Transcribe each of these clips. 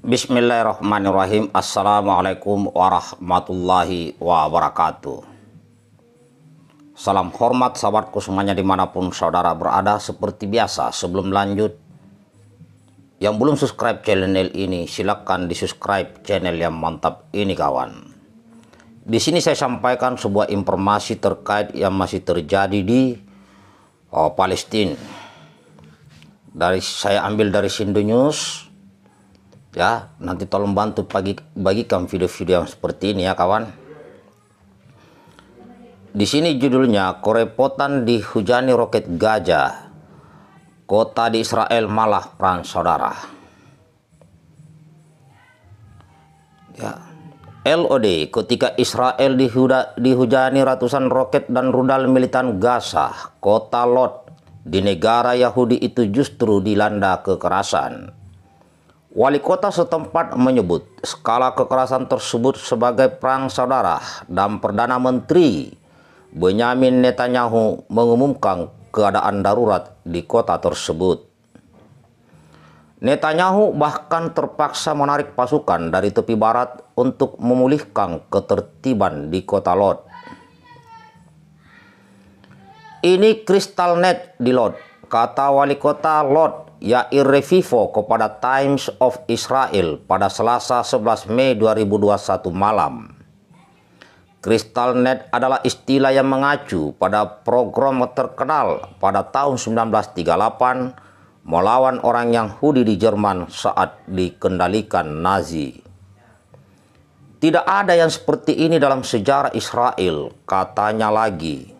Bismillahirrahmanirrahim. Assalamualaikum warahmatullahi wabarakatuh. Salam hormat sahabatku semuanya dimanapun saudara berada. Seperti biasa sebelum lanjut. Yang belum subscribe channel ini silakan di subscribe channel yang mantap ini kawan. Di sini saya sampaikan sebuah informasi terkait yang masih terjadi di oh, Palestina. Dari saya ambil dari Sindu News ya nanti tolong bantu bagi, bagikan video-video yang seperti ini ya kawan di sini judulnya Korepotan dihujani roket gajah kota di Israel malah perang saudara ya LOD ketika Israel dihuda, dihujani ratusan roket dan rudal militan Gaza kota Lot di negara Yahudi itu justru dilanda kekerasan Wali kota setempat menyebut skala kekerasan tersebut sebagai perang saudara dan Perdana Menteri Benyamin Netanyahu mengumumkan keadaan darurat di kota tersebut. Netanyahu bahkan terpaksa menarik pasukan dari tepi barat untuk memulihkan ketertiban di kota Lod. Ini kristal net di Lod, kata wali kota Lod Ya Revivo kepada Times of Israel pada Selasa 11 Mei 2021 malam. Net adalah istilah yang mengacu pada program terkenal pada tahun 1938 melawan orang Yahudi di Jerman saat dikendalikan Nazi. Tidak ada yang seperti ini dalam sejarah Israel, katanya lagi.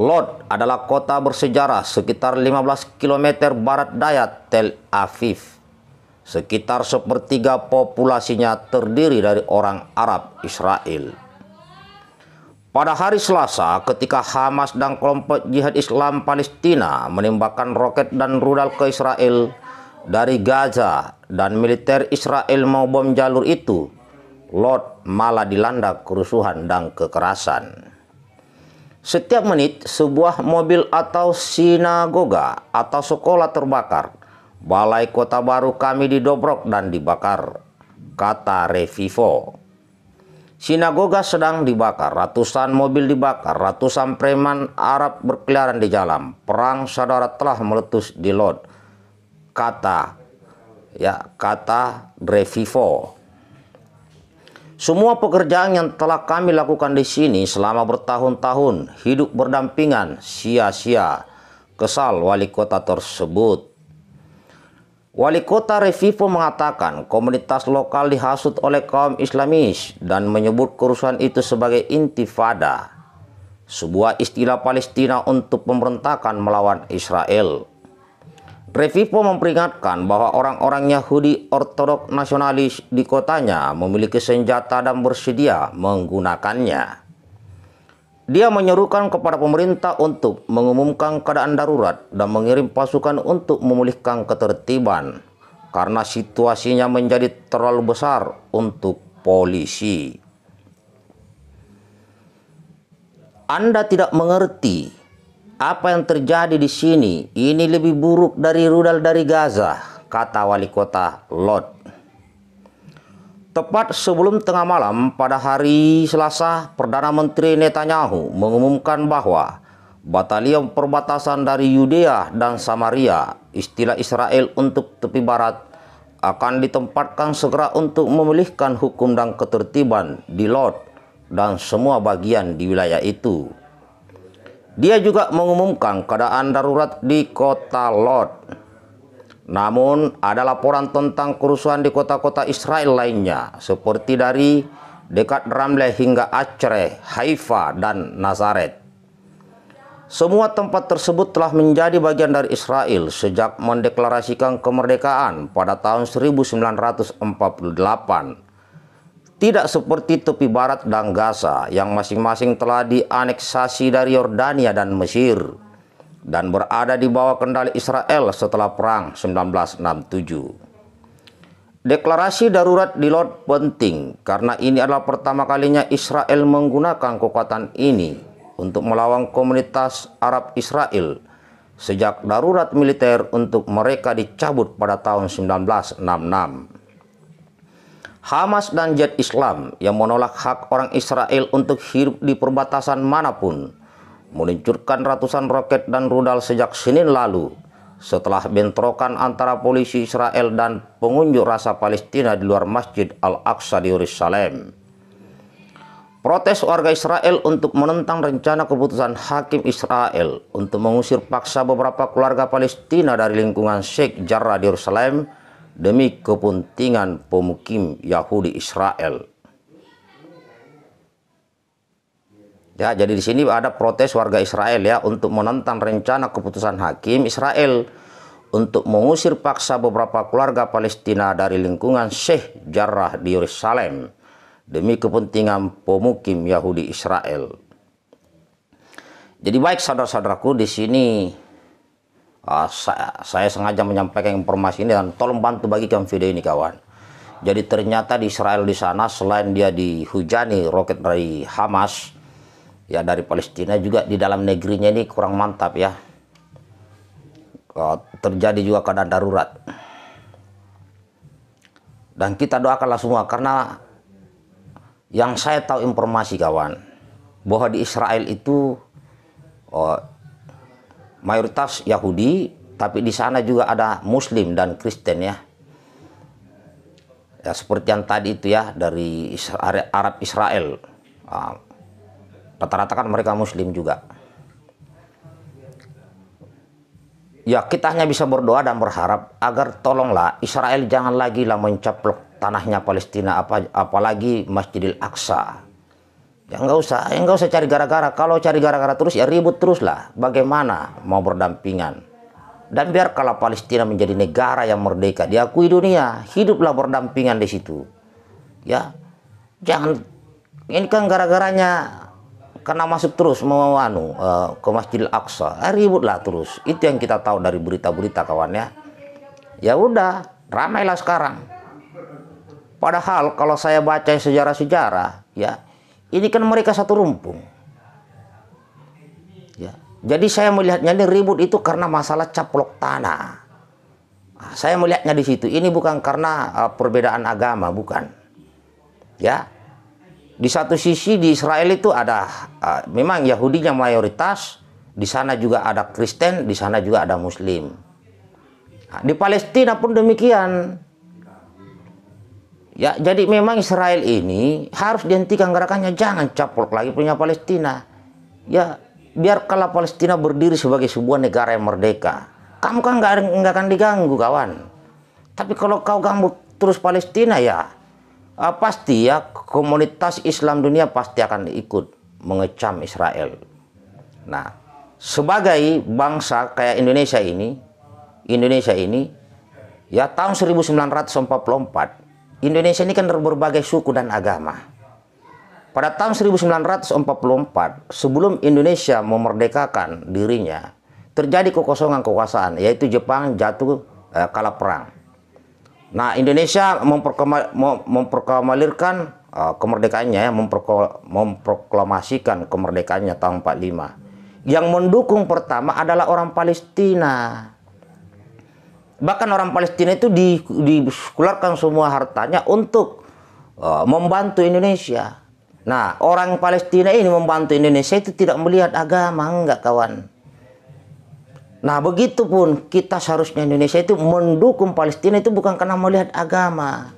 Lod adalah kota bersejarah sekitar 15 km barat daya Tel Aviv. Sekitar sepertiga populasinya terdiri dari orang Arab Israel. Pada hari Selasa ketika Hamas dan kelompok jihad Islam Palestina menembakkan roket dan rudal ke Israel dari Gaza dan militer Israel mau bom jalur itu, Lot malah dilanda kerusuhan dan kekerasan. Setiap menit, sebuah mobil atau sinagoga atau sekolah terbakar. Balai kota baru kami didobrok dan dibakar, kata Revivo. Sinagoga sedang dibakar, ratusan mobil dibakar, ratusan preman Arab berkeliaran di jalan. Perang saudara telah meletus di Lod, kata ya kata Revivo. Semua pekerjaan yang telah kami lakukan di sini selama bertahun-tahun, hidup berdampingan, sia-sia, kesal wali kota tersebut. Wali kota Revivo mengatakan komunitas lokal dihasut oleh kaum islamis dan menyebut kerusuhan itu sebagai intifada, sebuah istilah Palestina untuk pemberontakan melawan Israel. Revipo memperingatkan bahwa orang-orang Yahudi ortodok nasionalis di kotanya memiliki senjata dan bersedia menggunakannya. Dia menyerukan kepada pemerintah untuk mengumumkan keadaan darurat dan mengirim pasukan untuk memulihkan ketertiban karena situasinya menjadi terlalu besar untuk polisi. Anda tidak mengerti apa yang terjadi di sini ini lebih buruk dari rudal dari Gaza, kata wali kota Lod. Tepat sebelum tengah malam pada hari Selasa, Perdana Menteri Netanyahu mengumumkan bahwa batalion perbatasan dari Yudea dan Samaria, istilah Israel untuk tepi barat, akan ditempatkan segera untuk memulihkan hukum dan ketertiban di Lod dan semua bagian di wilayah itu. Dia juga mengumumkan keadaan darurat di kota Lod. Namun ada laporan tentang kerusuhan di kota-kota Israel lainnya seperti dari dekat Ramle hingga Acre, Haifa, dan Nazaret. Semua tempat tersebut telah menjadi bagian dari Israel sejak mendeklarasikan kemerdekaan pada tahun 1948 tidak seperti tepi barat dan Gaza yang masing-masing telah dianeksasi dari Yordania dan Mesir dan berada di bawah kendali Israel setelah perang 1967. Deklarasi darurat di Laut penting karena ini adalah pertama kalinya Israel menggunakan kekuatan ini untuk melawan komunitas Arab Israel sejak darurat militer untuk mereka dicabut pada tahun 1966. Hamas dan Jihad Islam yang menolak hak orang Israel untuk hidup di perbatasan manapun meluncurkan ratusan roket dan rudal sejak Senin lalu setelah bentrokan antara polisi Israel dan pengunjuk rasa Palestina di luar Masjid Al-Aqsa di Yerusalem. Protes warga Israel untuk menentang rencana keputusan hakim Israel untuk mengusir paksa beberapa keluarga Palestina dari lingkungan Sheikh Jarrah di Yerusalem demi kepentingan pemukim Yahudi Israel. Ya, jadi di sini ada protes warga Israel ya untuk menentang rencana keputusan hakim Israel untuk mengusir paksa beberapa keluarga Palestina dari lingkungan Syekh Jarrah di Yerusalem demi kepentingan pemukim Yahudi Israel. Jadi baik saudara-saudaraku di sini uh, ah, saya, saya sengaja menyampaikan informasi ini dan tolong bantu bagikan video ini kawan. Jadi ternyata di Israel di sana selain dia dihujani roket dari Hamas ya dari Palestina juga di dalam negerinya ini kurang mantap ya. Ah, terjadi juga keadaan darurat. Dan kita doakanlah semua karena yang saya tahu informasi kawan bahwa di Israel itu oh, mayoritas Yahudi, tapi di sana juga ada Muslim dan Kristen ya. Ya seperti yang tadi itu ya dari Arab Israel, ah, rata-rata kan mereka Muslim juga. Ya kita hanya bisa berdoa dan berharap agar tolonglah Israel jangan lagi lah mencaplok tanahnya Palestina apa, apalagi Masjidil Aqsa Ya nggak usah, ya nggak usah cari gara-gara. Kalau cari gara-gara terus ya ribut terus lah. Bagaimana mau berdampingan? Dan biar kalau Palestina menjadi negara yang merdeka, diakui dunia. Hiduplah berdampingan di situ. Ya, jangan ini kan gara-garanya karena masuk terus mau anu uh, ke al Aqsa, eh, ributlah terus. Itu yang kita tahu dari berita-berita kawan ya. Ya udah, ramailah sekarang. Padahal kalau saya baca sejarah-sejarah, ya ini kan mereka satu rumpung. Ya. Jadi saya melihatnya ini ribut itu karena masalah caplok tanah. Nah, saya melihatnya di situ. Ini bukan karena uh, perbedaan agama, bukan. Ya. Di satu sisi di Israel itu ada uh, memang Yahudinya mayoritas, di sana juga ada Kristen, di sana juga ada Muslim. Nah, di Palestina pun demikian. Ya, jadi memang Israel ini harus dihentikan gerakannya, jangan caplok lagi punya Palestina. Ya, biar kalau Palestina berdiri sebagai sebuah negara yang merdeka. Kamu kan nggak nggak akan diganggu kawan. Tapi kalau kau ganggu terus Palestina ya, uh, pasti ya komunitas Islam dunia pasti akan ikut mengecam Israel. Nah, sebagai bangsa kayak Indonesia ini, Indonesia ini ya tahun 1944 Indonesia ini kan berbagai suku dan agama. Pada tahun 1944, sebelum Indonesia memerdekakan dirinya, terjadi kekosongan kekuasaan, yaitu Jepang jatuh eh, kalah perang. Nah, Indonesia memperkamalirkan eh, kemerdekaannya, ya, memperko, memproklamasikan kemerdekaannya tahun 45. Yang mendukung pertama adalah orang Palestina bahkan orang Palestina itu di, dikeluarkan semua hartanya untuk uh, membantu Indonesia. Nah, orang Palestina ini membantu Indonesia itu tidak melihat agama, enggak kawan. Nah, begitupun kita seharusnya Indonesia itu mendukung Palestina itu bukan karena melihat agama.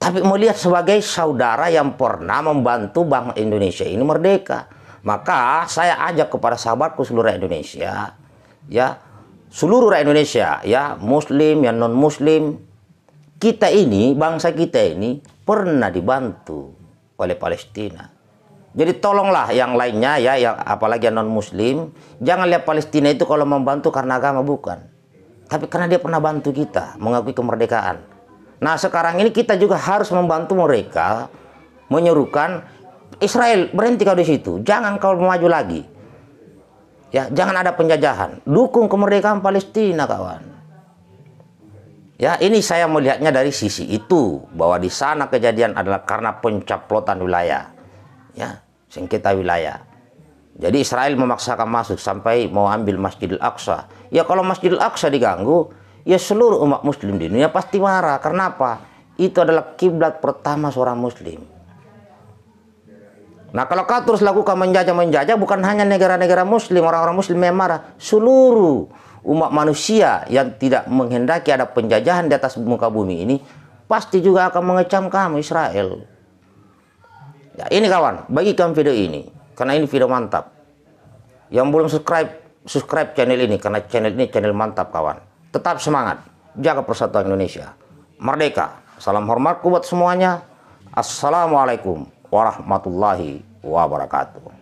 Tapi melihat sebagai saudara yang pernah membantu bangsa Indonesia ini merdeka. Maka saya ajak kepada sahabatku seluruh Indonesia, ya, seluruh rakyat Indonesia ya muslim yang non muslim kita ini bangsa kita ini pernah dibantu oleh Palestina jadi tolonglah yang lainnya ya yang apalagi yang non muslim jangan lihat Palestina itu kalau membantu karena agama bukan tapi karena dia pernah bantu kita mengakui kemerdekaan nah sekarang ini kita juga harus membantu mereka menyerukan Israel berhenti kau di situ jangan kau maju lagi Ya, jangan ada penjajahan. Dukung kemerdekaan Palestina, kawan. Ya, ini saya melihatnya dari sisi itu bahwa di sana kejadian adalah karena pencaplotan wilayah. Ya, sengketa wilayah. Jadi Israel memaksakan masuk sampai mau ambil Masjidil Aqsa. Ya kalau Masjidil Aqsa diganggu, ya seluruh umat muslim di dunia pasti marah. Karena apa? Itu adalah kiblat pertama seorang muslim. Nah kalau kau terus lakukan menjajah-menjajah bukan hanya negara-negara muslim, orang-orang muslim yang marah. Seluruh umat manusia yang tidak menghendaki ada penjajahan di atas muka bumi ini pasti juga akan mengecam kamu Israel. Ya, ini kawan, bagikan video ini karena ini video mantap. Yang belum subscribe, subscribe channel ini karena channel ini channel mantap kawan. Tetap semangat, jaga persatuan Indonesia. Merdeka. Salam hormatku buat semuanya. Assalamualaikum ورحمة الله وبركاته